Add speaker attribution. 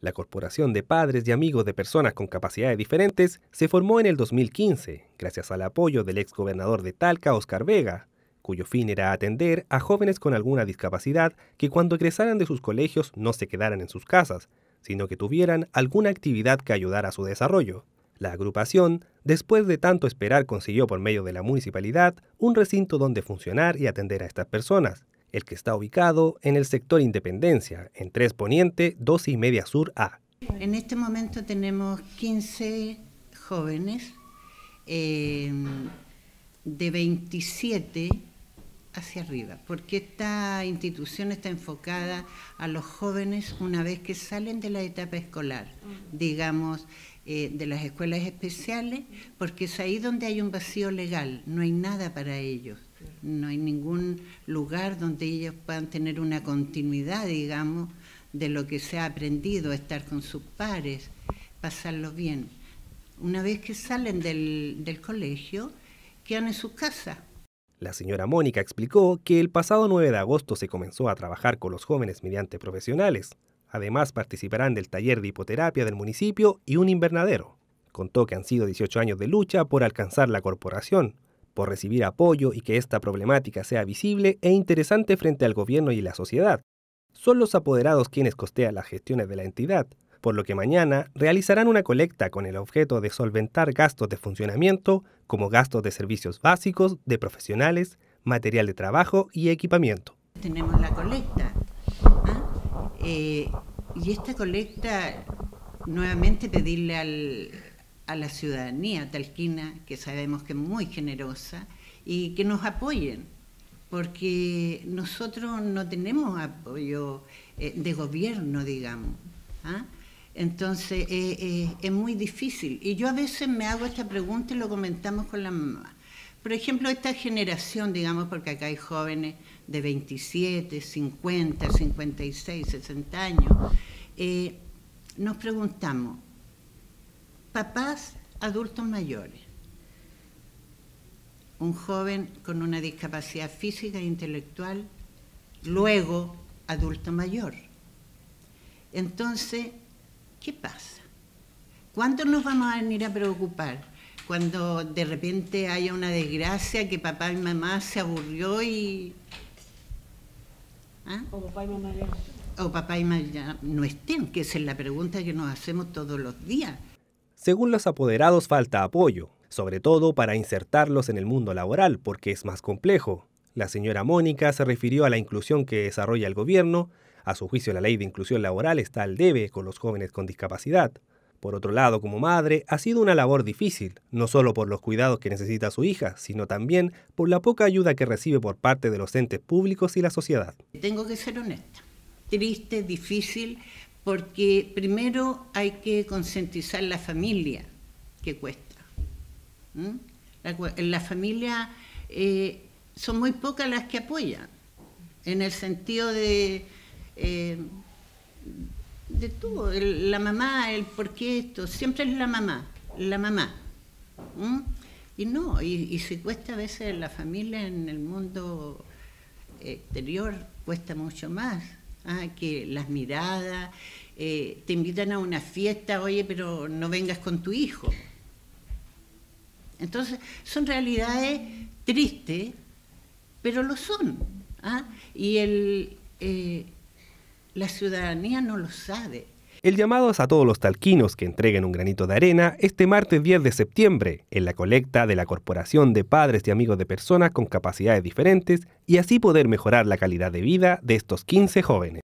Speaker 1: La Corporación de Padres y Amigos de Personas con Capacidades Diferentes se formó en el 2015, gracias al apoyo del exgobernador de Talca, Oscar Vega, cuyo fin era atender a jóvenes con alguna discapacidad que cuando egresaran de sus colegios no se quedaran en sus casas, sino que tuvieran alguna actividad que ayudara a su desarrollo. La agrupación, después de tanto esperar, consiguió por medio de la municipalidad un recinto donde funcionar y atender a estas personas, el que está ubicado en el sector Independencia, en 3 Poniente, 12 y media Sur A.
Speaker 2: En este momento tenemos 15 jóvenes em, de 27 hacia arriba, porque esta institución está enfocada a los jóvenes una vez que salen de la etapa escolar, digamos, eh, de las escuelas especiales, porque es ahí donde hay un vacío legal, no hay nada para ellos, no hay ningún lugar donde ellos puedan tener una continuidad, digamos, de lo que se ha aprendido, estar con sus pares, pasarlo bien. Una vez que salen del, del colegio, quedan en sus casas.
Speaker 1: La señora Mónica explicó que el pasado 9 de agosto se comenzó a trabajar con los jóvenes mediante profesionales, Además participarán del taller de hipoterapia del municipio y un invernadero. Contó que han sido 18 años de lucha por alcanzar la corporación, por recibir apoyo y que esta problemática sea visible e interesante frente al gobierno y la sociedad. Son los apoderados quienes costean las gestiones de la entidad, por lo que mañana realizarán una colecta con el objeto de solventar gastos de funcionamiento, como gastos de servicios básicos, de profesionales, material de trabajo y equipamiento.
Speaker 2: Tenemos la colecta eh, y esta colecta, nuevamente pedirle al, a la ciudadanía talquina, que sabemos que es muy generosa, y que nos apoyen, porque nosotros no tenemos apoyo eh, de gobierno, digamos. ¿ah? Entonces eh, es muy difícil. Y yo a veces me hago esta pregunta y lo comentamos con la mamá. Por ejemplo, esta generación, digamos, porque acá hay jóvenes de 27, 50, 56, 60 años, eh, nos preguntamos, papás adultos mayores, un joven con una discapacidad física e intelectual, luego adulto mayor. Entonces, ¿qué pasa? ¿Cuánto nos vamos a venir a preocupar? cuando de repente haya una desgracia que papá y mamá se aburrió y... ¿ah? O papá y mamá ya. O papá y mamá ya no estén, que esa es la pregunta que nos hacemos todos los días.
Speaker 1: Según los apoderados falta apoyo, sobre todo para insertarlos en el mundo laboral, porque es más complejo. La señora Mónica se refirió a la inclusión que desarrolla el gobierno. A su juicio, la ley de inclusión laboral está al debe con los jóvenes con discapacidad. Por otro lado, como madre, ha sido una labor difícil, no solo por los cuidados que necesita su hija, sino también por la poca ayuda que recibe por parte de los entes públicos y la sociedad.
Speaker 2: Tengo que ser honesta, triste, difícil, porque primero hay que concientizar la familia, que cuesta. En La, familia eh, son muy pocas las que apoyan, en el sentido de... Eh, de todo, la mamá, el por qué esto, siempre es la mamá, la mamá. ¿Mm? Y no, y, si se cuesta a veces la familia en el mundo exterior, cuesta mucho más ¿ah? que las miradas, eh, te invitan a una fiesta, oye, pero no vengas con tu hijo. Entonces, son realidades tristes, pero lo son. ¿ah? Y el, eh, la ciudadanía no lo sabe.
Speaker 1: El llamado es a todos los talquinos que entreguen un granito de arena este martes 10 de septiembre en la colecta de la Corporación de Padres y Amigos de Personas con Capacidades Diferentes y así poder mejorar la calidad de vida de estos 15 jóvenes.